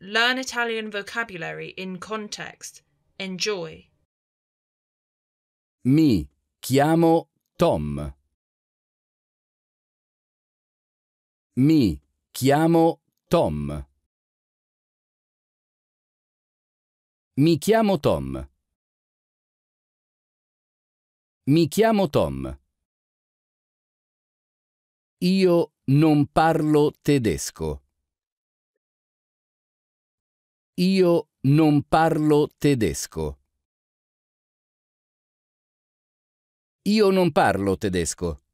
Learn Italian vocabulary in context. Enjoy. Mi chiamo Tom. Mi chiamo Tom. Mi chiamo Tom. Mi chiamo Tom. Io non parlo tedesco. Io non parlo tedesco. Io non parlo tedesco.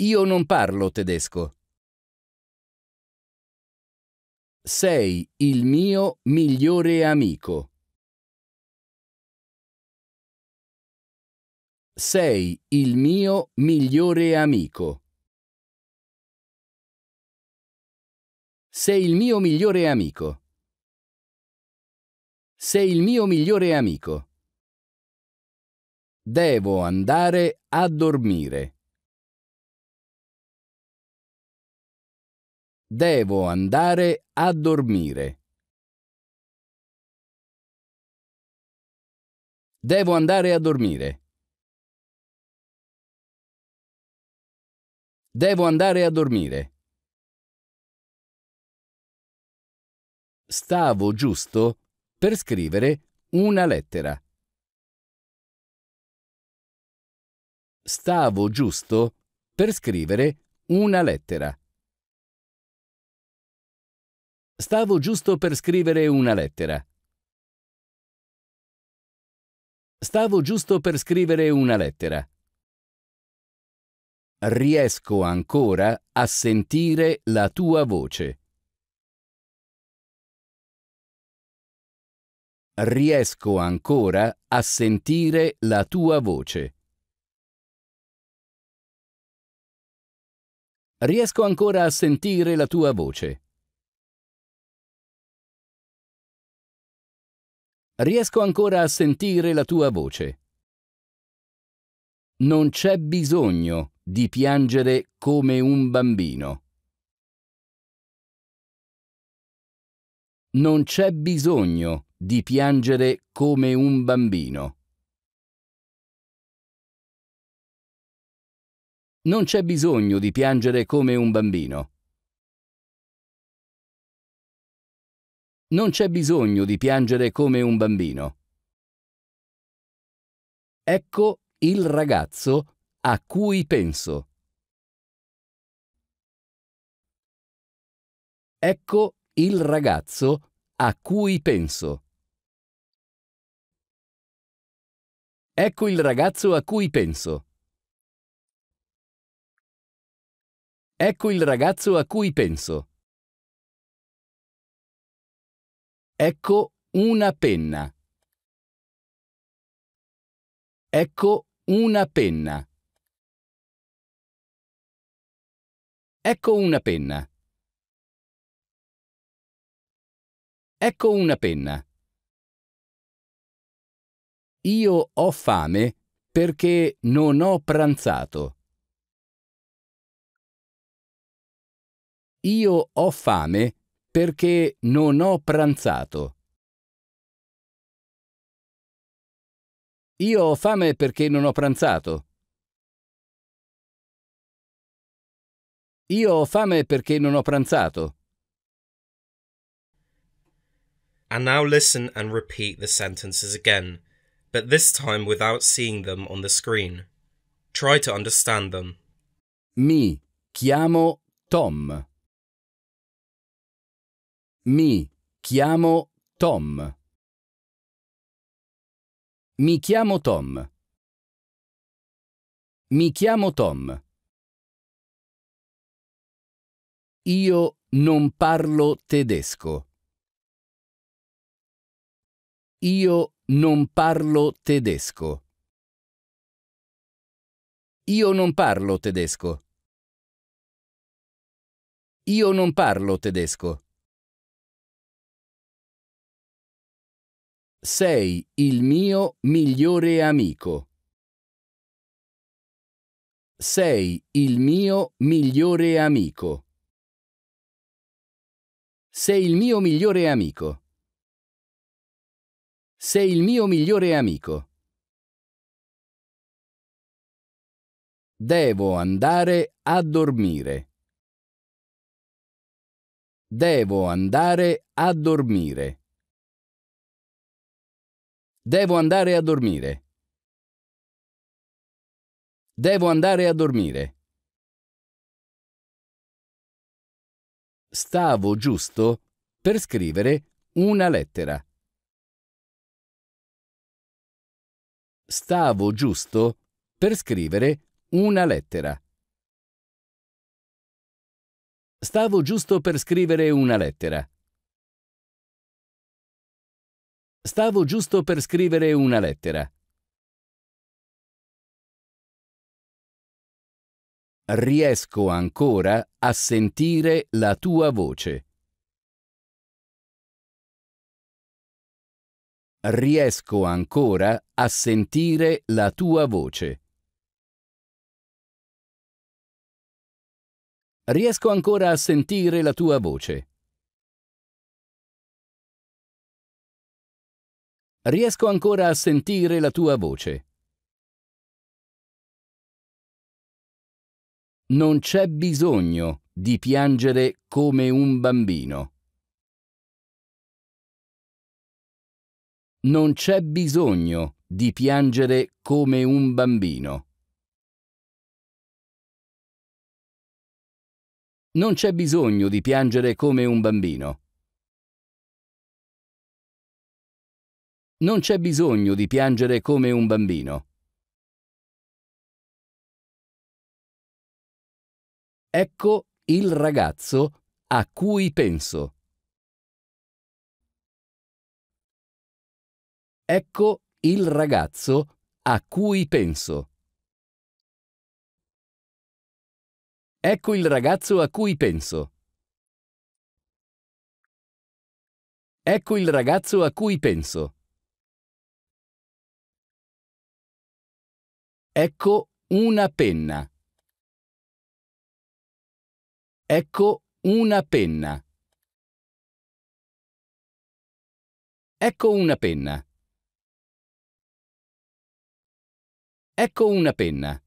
Io non parlo tedesco. Sei il mio migliore amico. Sei il mio migliore amico. Sei il mio migliore amico. Sei il mio migliore amico. Devo andare a dormire. Devo andare a dormire. Devo andare a dormire. Devo andare a dormire. stavo giusto per scrivere una lettera. Stavo giusto per scrivere una lettera. Stavo giusto per scrivere una lettera. Stavo giusto per scrivere una lettera. Riesco ancora a sentire la tua voce. riesco ancora a sentire la tua voce. Riesco ancora a sentire la tua voce. Riesco ancora a sentire la tua voce. Non c'è bisogno di piangere come un bambino. Non c'è bisogno di piangere come un bambino. Non c'è bisogno di piangere come un bambino. Non c'è bisogno di piangere come un bambino. Ecco il ragazzo a cui penso. Ecco il ragazzo a cui penso. Ecco il ragazzo a cui penso. Ecco il ragazzo a cui penso. Ecco una penna. Ecco una penna. Ecco una penna. Ecco una penna. Io ho fame perché non ho pranzato. Io ho fame perché non ho pranzato. Io ho fame perché non ho pranzato. Io ho fame perché non ho pranzato. And now listen and repeat the sentences again. but this time without seeing them on the screen. Try to understand them. Mi chiamo Tom. Mi chiamo Tom. Mi chiamo Tom. Mi chiamo Tom. Io non parlo tedesco. Io Non parlo tedesco. Io non parlo tedesco. Io non parlo tedesco. Sei il mio migliore amico. Sei il mio migliore amico. Sei il mio migliore amico. Sei il mio migliore amico. Devo andare a dormire. Devo andare a dormire. Devo andare a dormire. Devo andare a dormire. Stavo giusto per scrivere una lettera. stavo giusto per scrivere una lettera. Stavo giusto per scrivere una lettera. Stavo giusto per scrivere una lettera. Riesco ancora a sentire la tua voce. riesco ancora a sentire la tua voce. Riesco ancora a sentire la tua voce. Riesco ancora a sentire la tua voce. Non c'è bisogno di piangere come un bambino. Non c'è bisogno di piangere come un bambino. Non c'è bisogno di piangere come un bambino. Non c'è bisogno di piangere come un bambino. Ecco il ragazzo a cui penso. Ecco il ragazzo a cui penso. Ecco il ragazzo a cui penso. Ecco il ragazzo a cui penso. Ecco una penna. Ecco una penna. Ecco una penna. Ecco una penna.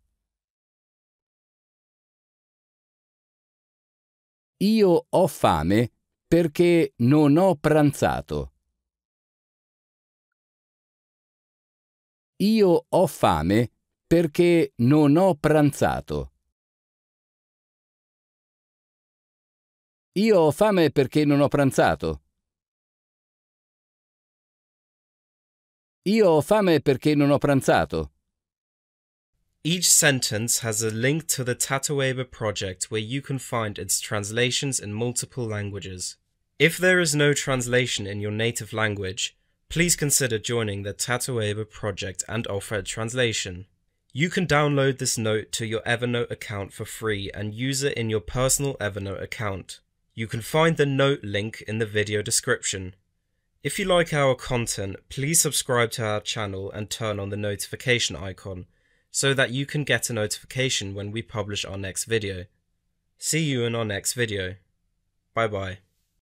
Io ho fame perché non ho pranzato. Io ho fame perché non ho pranzato. Io ho fame perché non ho pranzato. Io ho fame perché non ho pranzato. Each sentence has a link to the Tatoeba project where you can find its translations in multiple languages. If there is no translation in your native language, please consider joining the Tatoeba project and offer a translation. You can download this note to your Evernote account for free and use it in your personal Evernote account. You can find the note link in the video description. If you like our content, please subscribe to our channel and turn on the notification icon so that you can get a notification when we publish our next video. See you in our next video. Bye bye.